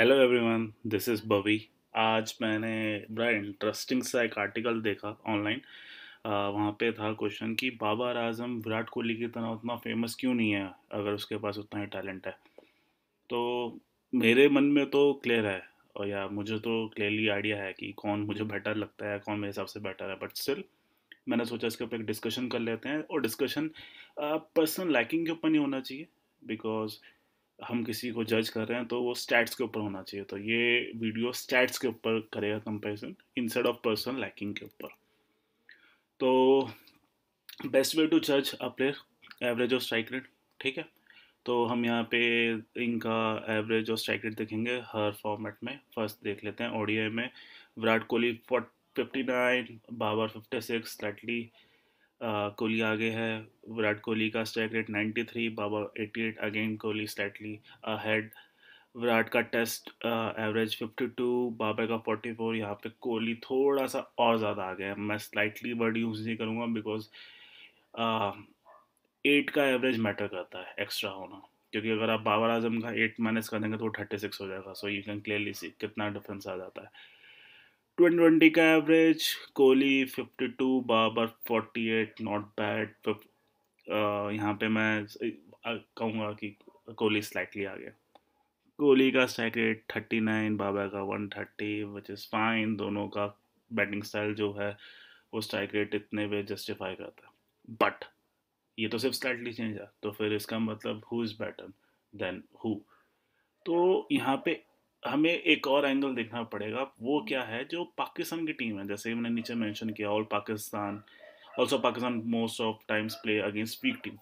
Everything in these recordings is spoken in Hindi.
हेलो एवरीवन दिस इज़ बबी आज मैंने बड़ा इंटरेस्टिंग सा एक आर्टिकल देखा ऑनलाइन वहाँ पे था क्वेश्चन कि बाबर आजम विराट कोहली की तरह उतना फेमस क्यों नहीं है अगर उसके पास उतना ही टैलेंट है तो मेरे मन में तो क्लियर है और या मुझे तो क्लियरली आइडिया है कि कौन मुझे बेटर लगता है कौन मेरे हिसाब से बेटर है बट स्टिल मैंने सोचा इसके ऊपर एक डिस्कशन कर लेते हैं और डिस्कशन पर्सनल लाइकिंग के ऊपर नहीं होना चाहिए बिकॉज हम किसी को जज कर रहे हैं तो वो स्टैट्स के ऊपर होना चाहिए तो ये वीडियो स्टैट्स के ऊपर करेगा comparison instead of person liking के ऊपर तो बेस्ट वे टू जज अ प्लेयर एवरेज और स्ट्राइक रेट ठीक है तो हम यहाँ पे इनका एवरेज और स्ट्राइक रेट देखेंगे हर फॉर्मेट में फर्स्ट देख लेते हैं ओडीआई में Virat Kohli fifty nine Babar fifty six lately Kohli आगे है विराट कोहली का strike rate 93 Babar 88 again Kohli slightly head Virat का टेस्ट एवरेज 52 बाबा का 44 यहाँ पे कोहली थोड़ा सा और ज़्यादा आ गया मैं स्लाइटली वर्ड यूज़ नहीं करूँगा बिकॉज एट का एवरेज मैटर करता है एक्स्ट्रा होना क्योंकि अगर आप बाबर आजम का एट माइनस कर देंगे तो वो थर्टी सिक्स हो जाएगा so you can clearly see कितना डिफरेंस आ जाता है ट्वेंटी का average Kohli fifty two Babar forty eight not bad यहाँ पे मैं कहूँगा कि कोहली स्लाइटली आ गया कोहली का strike rate thirty nine Babar का one thirty which is fine दोनों का बैटिंग स्टाइल जो है वो स्ट्राइक रेट इतने पे जस्टिफाई करता है बट ये तो सिर्फ स्लाइटली चेंज है तो फिर इसका मतलब who is better than who तो यहाँ पे हमें एक और एंगल देखना पड़ेगा वो हम्म। क्या है जो पाकिस्तान की टीम है जैसे मैंने नीचे मेंशन किया all Pakistan also Pakistan most of times play against weak team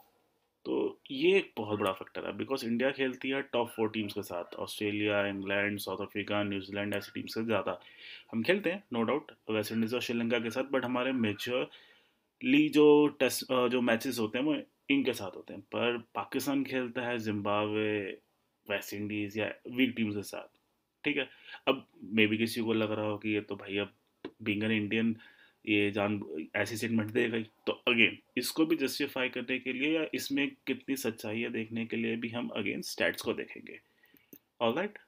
तो ये एक बहुत बड़ा फैक्टर है बिकॉज इंडिया खेलती है टॉप फोर टीम्स के साथ Australia England South Africa New Zealand ऐसी टीम्स से ज़्यादा हम खेलते हैं नो डाउट वेस्ट इंडीज़ और श्रीलंका के साथ बट हमारे मेजरली जो टेस्ट जो मैचेस होते हैं वो इनके साथ होते हैं पर पाकिस्तान खेलता है जिम्बावे वेस्ट इंडीज़ या वीक टीम्स के साथ ठीक है अब मे भी किसी को लग रहा हो कि ये तो भाई अब बींग इंडियन ये जान ऐसी स्टेटमेंट दे गई तो अगेन इसको भी जस्टिफाई करने के लिए या इसमें कितनी सच्चाई है देखने के लिए भी हम अगेन स्टैट्स को देखेंगे ऑल राइट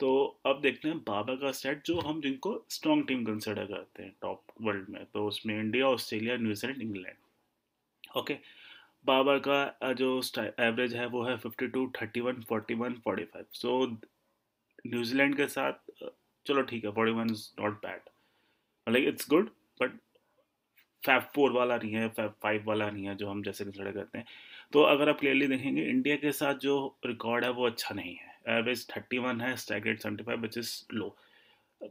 तो अब देखते हैं बाबा का स्टैट जो हम जिनको स्ट्रॉन्ग टीम कंसिडर करते हैं टॉप वर्ल्ड में तो उसमें India Australia New Zealand England okay Babar का जो एवरेज है वो है fifty two thirty one forty one forty five so New Zealand के साथ चलो ठीक है forty one is not bad like it's good but five four वाला नहीं है फाइव फाइव वाला नहीं है जो हम जैसे कंसिडर करते हैं तो अगर आप क्लियरली देखेंगे इंडिया के साथ जो रिकॉर्ड है वो अच्छा नहीं है एवरेज थर्टी वन है स्टैगेड seventy five which is low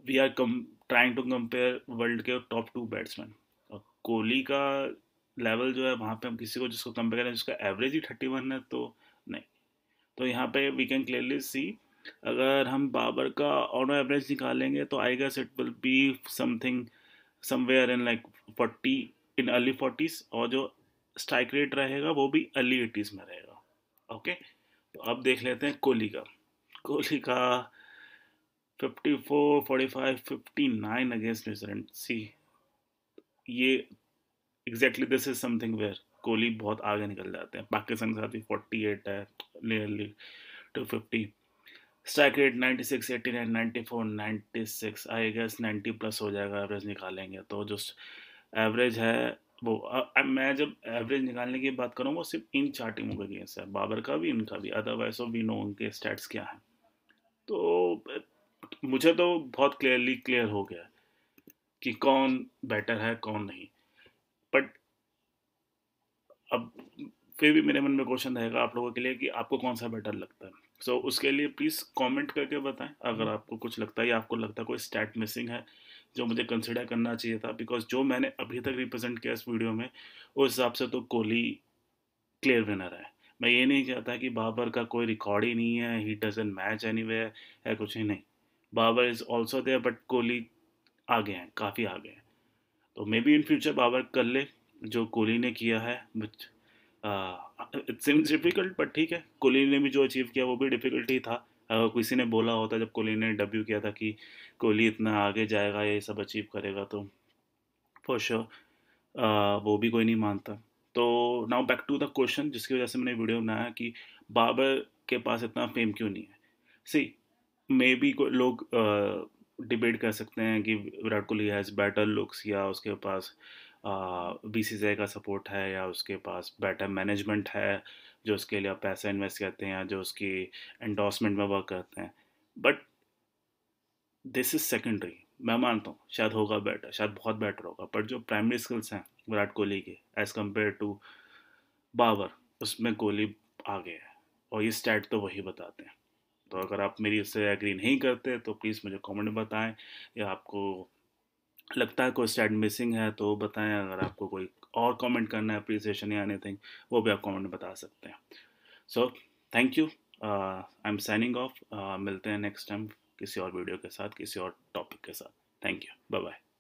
we are come trying to compare world के टॉप टू बैट्समैन कोहली का लेवल जो है वहाँ पे हम किसी को जिसको कंपेयर करें जिसका एवरेज ही थर्टी वन है तो नहीं तो यहाँ पे वी कैन क्लियरली सी अगर हम बाबर का ऑन एवरेज निकालेंगे तो I guess it will be something somewhere in like forty in early forties और जो स्ट्राइक रेट रहेगा वो भी अर्ली एटीज़ में रहेगा ओके तो अब देख लेते हैं कोहली का कोहली का fifty four forty five fifty nine against New Zealand see ये exactly this is something where Kohli बहुत आगे निकल जाते हैं पाकिस्तान के साथ भी फोर्टी एट है nearly to fifty strike rate 96, 89, 94, 96 I guess 90 plus हो जाएगा एवरेज निकालेंगे तो जो एवरेज है वो आ, मैं जब एवरेज निकालने की बात करूँ वो सिर्फ इन चार टीमों के है बाबर का भी इनका भी अदरवाइज ऑफ वी नो उनके स्टैट्स क्या हैं तो मुझे तो बहुत क्लियरली क्लियर हो गया कि कौन बेटर है कौन नहीं फिर भी मेरे मन में क्वेश्चन रहेगा आप लोगों के लिए कि आपको कौन सा बेटर लगता है सो so, उसके लिए प्लीज़ कमेंट करके बताएं अगर हम्म। आपको कुछ लगता है या आपको लगता है कोई स्टैट मिसिंग है जो मुझे कंसिडर करना चाहिए था बिकॉज जो मैंने अभी तक रिप्रेजेंट किया इस वीडियो में उस हिसाब से तो कोहली क्लियर विनर है मैं ये नहीं कहता कि बाबर का कोई रिकॉर्ड ही नहीं है he doesn't match anyway है कुछ ही नहीं Babar is also there but Kohli आगे हैं काफ़ी आगे हैं तो maybe in future Babar कर ले जो कोहली ने किया है इट सीम्स डिफिकल्ट बट ठीक है कोहली ने भी जो अचीव किया वो भी डिफिकल्ट ही था अगर किसी ने बोला होता जब कोहली ने डेब्यू किया था कि कोहली इतना आगे जाएगा ये सब अचीव करेगा तो फॉर श्योर sure, वो भी कोई नहीं मानता तो now back to the question जिसकी वजह से मैंने वीडियो बनाया कि बाबर के पास इतना फेम क्यों नहीं है सी मे बी लोग डिबेट कर सकते हैं कि Virat Kohli has better looks या उसके पास uh, बी सी का सपोर्ट है या उसके पास बेटर मैनेजमेंट है जो उसके लिए पैसा इन्वेस्ट करते हैं या जो उसकी एंडोसमेंट में वर्क करते हैं बट दिस इज़ सेकेंडरी मैं मानता हूँ शायद होगा बेटर शायद बहुत बेटर होगा बट जो प्राइमरी स्किल्स हैं विराट कोहली के एज़ कम्पेयर टू बाबर उसमें कोहली आ गया है और ये स्टैट तो वही बताते हैं तो अगर आप मेरी उससे एग्री नहीं करते तो प्लीज़ मुझे कमेंट में बताएं या आपको लगता है कोई स्टैंड मिसिंग है तो बताएं अगर आपको कोई और कमेंट करना है अप्रिसिएशन या एनीथिंग वो भी आप कमेंट में बता सकते हैं so thank you I am signing off मिलते हैं नेक्स्ट टाइम किसी और वीडियो के साथ किसी और टॉपिक के साथ थैंक यू बाय बाय